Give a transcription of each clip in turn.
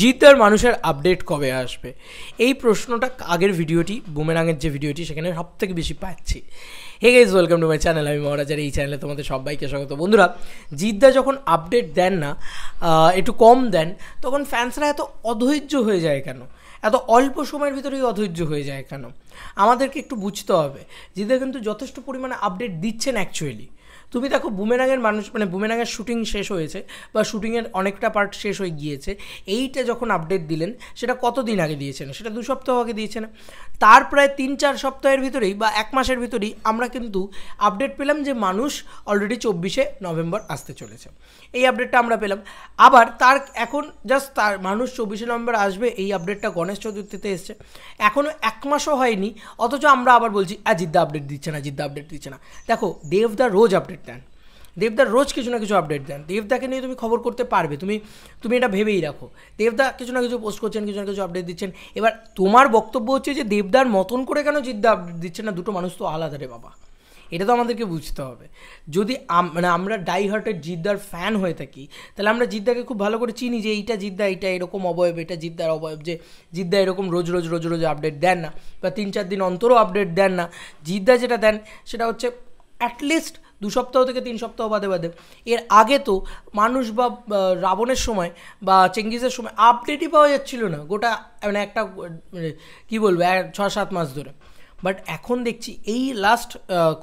জিদ্দার মানুষের আপডেট কবে আসবে এই প্রশ্নটা আগের ভিডিওটি বুমেরাঙের যে ভিডিওটি সেখানে সব থেকে বেশি পাচ্ছি hey guys welcome to my channel আমি মহারাজার এই চ্যানেলে তোমাদের সবাইকে স্বাগত বন্ধুরা জিদ্দা যখন আপডেট দেন না একটু কম দেন তখন ফ্যান্সরা এত অধৈর্য হয়ে যায় কেন এত অল্প সময়ের ভিতরেই অধৈর্য হয়ে যায় কেন আমাদেরকে একটু বুঝতে হবে জিদ্দা কিন্তু যথেষ্ট পরিমাণে আপডেট দিচ্ছেন অ্যাকচুয়ালি তুমি দেখো বুমেরাঙের মানুষ মানে বুমেরাঙের শ্যুটিং শেষ হয়েছে বা শ্যুটিংয়ের অনেকটা পার্ট শেষ হয়ে গিয়েছে এইটা যখন আপডেট দিলেন সেটা কতদিন আগে দিয়েছেন সেটা দু সপ্তাহ আগে দিয়েছেন তার প্রায় তিন চার সপ্তাহের ভিতরেই বা এক মাসের ভিতরেই আমরা কিন্তু আপডেট পেলাম যে মানুষ অলরেডি চব্বিশে নভেম্বর আসতে চলেছে এই আপডেটটা আমরা পেলাম আবার তার এখন জাস্ট তার মানুষ চব্বিশে নভেম্বর আসবে এই আপডেটটা গণেশ চতুর্থীতে এসছে এখনও এক মাসও হয়নি অথচ আমরা আবার বলছি আজিদ্দা আপডেট দিচ্ছে না জিদ্দা আপডেট দিচ্ছে না দেখো দ্য রোজ আপডেট আপডেট দেন দেবদা রোজ কিছু না কিছু আপডেট দেন দেবদাকে নিয়ে তুমি খবর করতে পারবে তুমি তুমি এটা ভেবেই রাখো দেবদা কিছু না কিছু পোস্ট করছেন কিছু না কিছু আপডেট দিচ্ছেন এবার তোমার বক্তব্য হচ্ছে যে দেবদার মতন করে কেন জিদ্দা আপডেট দিচ্ছেন না দুটো মানুষ তো আলাদা রে বাবা এটা তো আমাদেরকে বুঝতে হবে যদি মানে আমরা ডাই হার্টের জিদ্দার ফ্যান হয়ে থাকি তাহলে আমরা জিদ্দাকে খুব ভালো করে চিনি যে এইটা জিদ্দা এইটা এরকম অবয়ব এটা জিদ্দার অবয়ব যে জিদ্দা এরকম রোজ রোজ রোজ রোজ আপডেট দেন না বা তিন চার দিন অন্তরও আপডেট দেন না জিদ্দা যেটা দেন সেটা হচ্ছে অ্যাটলিস্ট দু সপ্তাহ থেকে তিন সপ্তাহ বাদে বাদে এর আগে তো মানুষ বা রাবণের সময় বা চেঙ্গিজের সময় আপডেটই পাওয়া যাচ্ছিল না গোটা মানে একটা মানে কী বলবো ছ সাত মাস ধরে বাট এখন দেখছি এই লাস্ট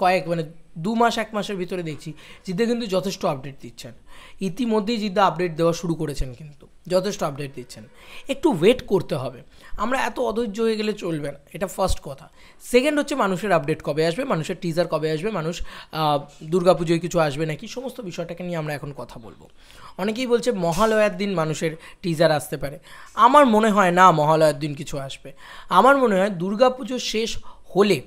কয়েক মানে দু মাস এক মাসের ভিতরে দেখছি জিদ্দা কিন্তু যথেষ্ট আপডেট দিচ্ছেন ইতিমধ্যেই জিদ্দা আপডেট দেওয়া শুরু করেছেন কিন্তু যথেষ্ট আপডেট দিচ্ছেন একটু ওয়েট করতে হবে আমরা এত অধৈর্য হয়ে গেলে চলবে না এটা ফার্স্ট কথা সেকেন্ড হচ্ছে মানুষের আপডেট কবে আসবে মানুষের টিজার কবে আসবে মানুষ দুর্গাপুজোয় কিছু আসবে নাকি সমস্ত বিষয়টাকে নিয়ে আমরা এখন কথা বলবো অনেকেই বলছে মহালয়ার দিন মানুষের টিজার আসতে পারে আমার মনে হয় না মহালয়ার দিন কিছু আসবে আমার মনে হয় দুর্গাপুজো শেষ হলে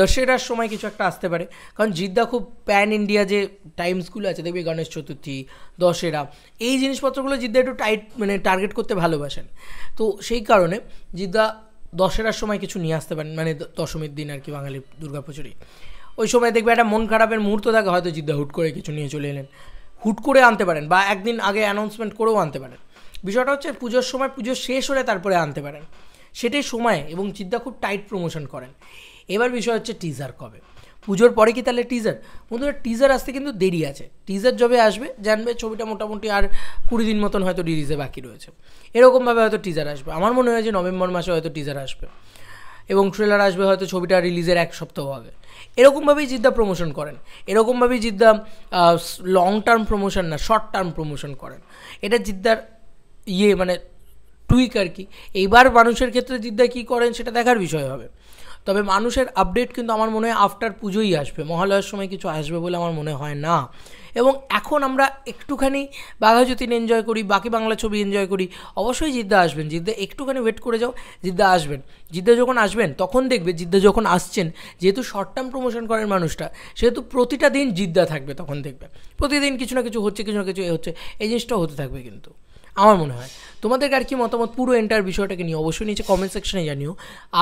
দশেরার সময় কিছু একটা আসতে পারে কারণ জিদ্দা খুব প্যান ইন্ডিয়া যে টাইমসগুলো আছে দেখবি গণেশ চতুর্থী দশেরা এই জিনিসপত্রগুলো জিদ্দা একটু টাইট মানে টার্গেট করতে ভালোবাসেন তো সেই কারণে জিদ্দা দশেরার সময় কিছু নিয়ে আসতে পারেন মানে দশমীর দিন আর কি বাঙালি দুর্গাপুজোরই ওই সময় দেখবে একটা মন খারাপের মুহূর্ত থাকে হয়তো জিদ্দা হুট করে কিছু নিয়ে চলে এলেন হুট করে আনতে পারেন বা একদিন আগে অ্যানাউন্সমেন্ট করেও আনতে পারেন বিষয়টা হচ্ছে পুজোর সময় পুজো শেষ হলে তারপরে আনতে পারেন সেটাই সময় এবং জিদ্দা খুব টাইট প্রমোশন করেন এবার বিষয় হচ্ছে টিজার কবে পুজোর পরে কি তাহলে টিজার বন্ধুরা টিজার আসতে কিন্তু দেরি আছে টিজার যবে আসবে জানবে ছবিটা মোটামুটি আর কুড়ি দিন মতন হয়তো রিলিজে বাকি রয়েছে এরকমভাবে হয়তো টিজার আসবে আমার মনে হয় যে নভেম্বর মাসে হয়তো টিজার আসবে এবং ট্রেলার আসবে হয়তো ছবিটা রিলিজের এক সপ্তাহ আগে এরকমভাবেই জিদ্দা প্রমোশন করেন এরকমভাবেই জিদ্দা লং টার্ম প্রমোশন না শর্ট টার্ম প্রমোশন করেন এটা জিদ্দার ইয়ে মানে টুইক আর কি এইবার মানুষের ক্ষেত্রে জিদ্দা কী করেন সেটা দেখার বিষয় হবে তবে মানুষের আপডেট কিন্তু আমার মনে হয় আফটার পুজোই আসবে মহালয়ার সময় কিছু আসবে বলে আমার মনে হয় না এবং এখন আমরা একটুখানি বাঘাযতীন এনজয় করি বাকি বাংলা ছবি এনজয় করি অবশ্যই জিদ্দা আসবেন জিদ্দা একটুখানি ওয়েট করে যাও জিদ্দা আসবেন জিদ্দা যখন আসবেন তখন দেখবে জিদ্দা যখন আসছেন যেহেতু শর্ট টার্ম প্রমোশন করেন মানুষটা সেহেতু প্রতিটা দিন জিদ্দা থাকবে তখন দেখবে প্রতিদিন কিছু না কিছু হচ্ছে কিছু না কিছু এ হচ্ছে এই জিনিসটাও হতে থাকবে কিন্তু আমার মনে হয় তোমাদের আর কি মতামত পুরো এন্টার বিষয়টাকে নিয়ে অবশ্যই নিচে কমেন্ট সেকশনে জানিও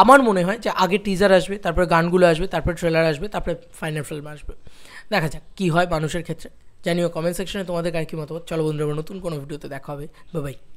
আমার মনে হয় যে আগে টিজার আসবে তারপরে গানগুলো আসবে তারপরে ট্রেলার আসবে তারপরে ফাইনাল ফিল্ম আসবে দেখা যাক কী হয় মানুষের ক্ষেত্রে জানিও কমেন্ট সেকশনে তোমাদের আর কি মতামত চলো বন্ধুরা নতুন কোনো ভিডিওতে দেখা হবে বাই